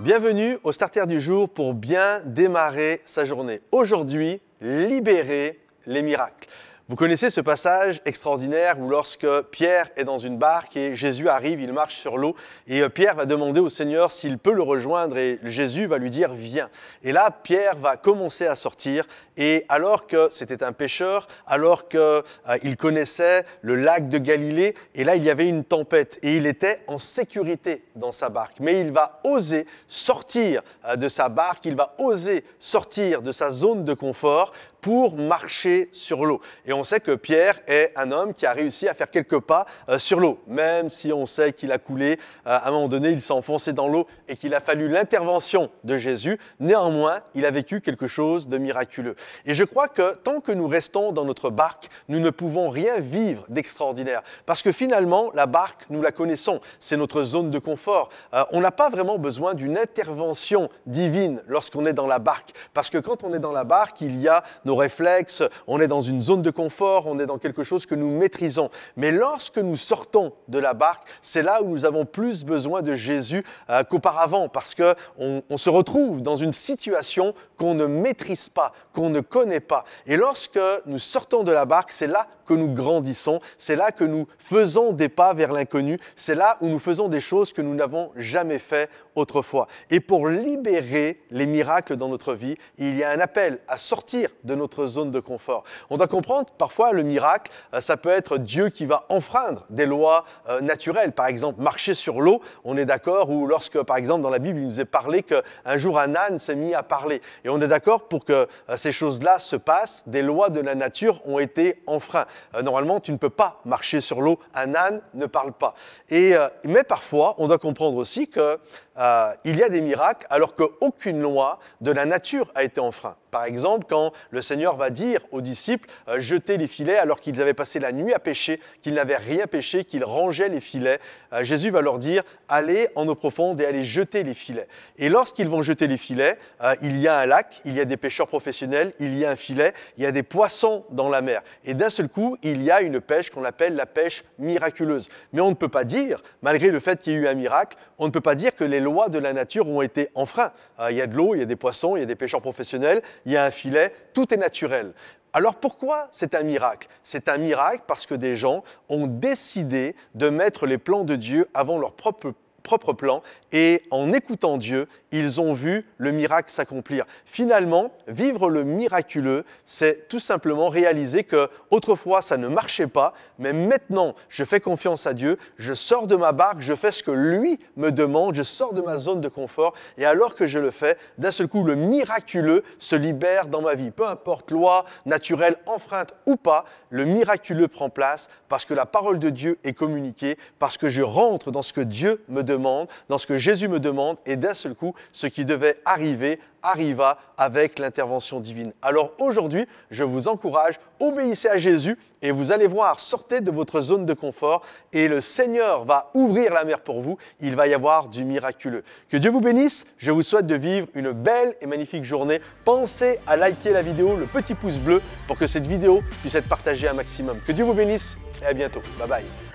Bienvenue au starter du jour pour bien démarrer sa journée. Aujourd'hui, libérer les miracles. Vous connaissez ce passage extraordinaire où lorsque Pierre est dans une barque et Jésus arrive, il marche sur l'eau et euh, Pierre va demander au Seigneur s'il peut le rejoindre et Jésus va lui dire viens. Et là, Pierre va commencer à sortir et alors que c'était un pêcheur, alors qu'il euh, connaissait le lac de Galilée et là il y avait une tempête et il était en sécurité dans sa barque. Mais il va oser sortir euh, de sa barque, il va oser sortir de sa zone de confort pour marcher sur l'eau. Et on sait que Pierre est un homme qui a réussi à faire quelques pas euh, sur l'eau, même si on sait qu'il a coulé, euh, à un moment donné, il s'est enfoncé dans l'eau et qu'il a fallu l'intervention de Jésus. Néanmoins, il a vécu quelque chose de miraculeux. Et je crois que tant que nous restons dans notre barque, nous ne pouvons rien vivre d'extraordinaire. Parce que finalement, la barque, nous la connaissons, c'est notre zone de confort. Euh, on n'a pas vraiment besoin d'une intervention divine lorsqu'on est dans la barque. Parce que quand on est dans la barque, il y a nos réflexes, on est dans une zone de confort, on est dans quelque chose que nous maîtrisons. Mais lorsque nous sortons de la barque, c'est là où nous avons plus besoin de Jésus euh, qu'auparavant, parce qu'on se retrouve dans une situation qu'on ne maîtrise pas, qu'on ne connaît pas. Et lorsque nous sortons de la barque, c'est là que nous grandissons, c'est là que nous faisons des pas vers l'inconnu, c'est là où nous faisons des choses que nous n'avons jamais fait autrefois. Et pour libérer les miracles dans notre vie, il y a un appel à sortir de notre zone de confort. On doit comprendre parfois le miracle, euh, ça peut être Dieu qui va enfreindre des lois euh, naturelles. Par exemple, marcher sur l'eau, on est d'accord, ou lorsque, par exemple, dans la Bible, il nous est parlé qu'un jour un âne s'est mis à parler. Et on est d'accord pour que euh, ces choses-là se passent, des lois de la nature ont été enfreintes. Normalement, tu ne peux pas marcher sur l'eau, un âne ne parle pas. Et, mais parfois, on doit comprendre aussi que il y a des miracles alors qu'aucune loi de la nature a été enfreinte. Par exemple, quand le Seigneur va dire aux disciples, jeter euh, jetez les filets alors qu'ils avaient passé la nuit à pêcher, qu'ils n'avaient rien pêché, qu'ils rangeaient les filets, euh, Jésus va leur dire, allez en eau profonde et allez jeter les filets. Et lorsqu'ils vont jeter les filets, euh, il y a un lac, il y a des pêcheurs professionnels, il y a un filet, il y a des poissons dans la mer. Et d'un seul coup, il y a une pêche qu'on appelle la pêche miraculeuse. Mais on ne peut pas dire, malgré le fait qu'il y ait eu un miracle, on ne peut pas dire que les lois de la nature ont été enfreintes. il y a de l'eau, il y a des poissons, il y a des pêcheurs professionnels, il y a un filet, tout est naturel. Alors pourquoi c'est un miracle C'est un miracle parce que des gens ont décidé de mettre les plans de Dieu avant leur propre propre plan et en écoutant Dieu, ils ont vu le miracle s'accomplir. Finalement, vivre le miraculeux, c'est tout simplement réaliser que autrefois ça ne marchait pas, mais maintenant je fais confiance à Dieu, je sors de ma barque, je fais ce que lui me demande, je sors de ma zone de confort et alors que je le fais, d'un seul coup le miraculeux se libère dans ma vie. Peu importe loi naturelle enfreinte ou pas, le miraculeux prend place parce que la parole de Dieu est communiquée, parce que je rentre dans ce que Dieu me demande dans ce que Jésus me demande, et d'un seul coup, ce qui devait arriver arriva avec l'intervention divine. Alors aujourd'hui, je vous encourage, obéissez à Jésus et vous allez voir, sortez de votre zone de confort et le Seigneur va ouvrir la mer pour vous. Il va y avoir du miraculeux. Que Dieu vous bénisse. Je vous souhaite de vivre une belle et magnifique journée. Pensez à liker la vidéo, le petit pouce bleu pour que cette vidéo puisse être partagée un maximum. Que Dieu vous bénisse et à bientôt. Bye bye.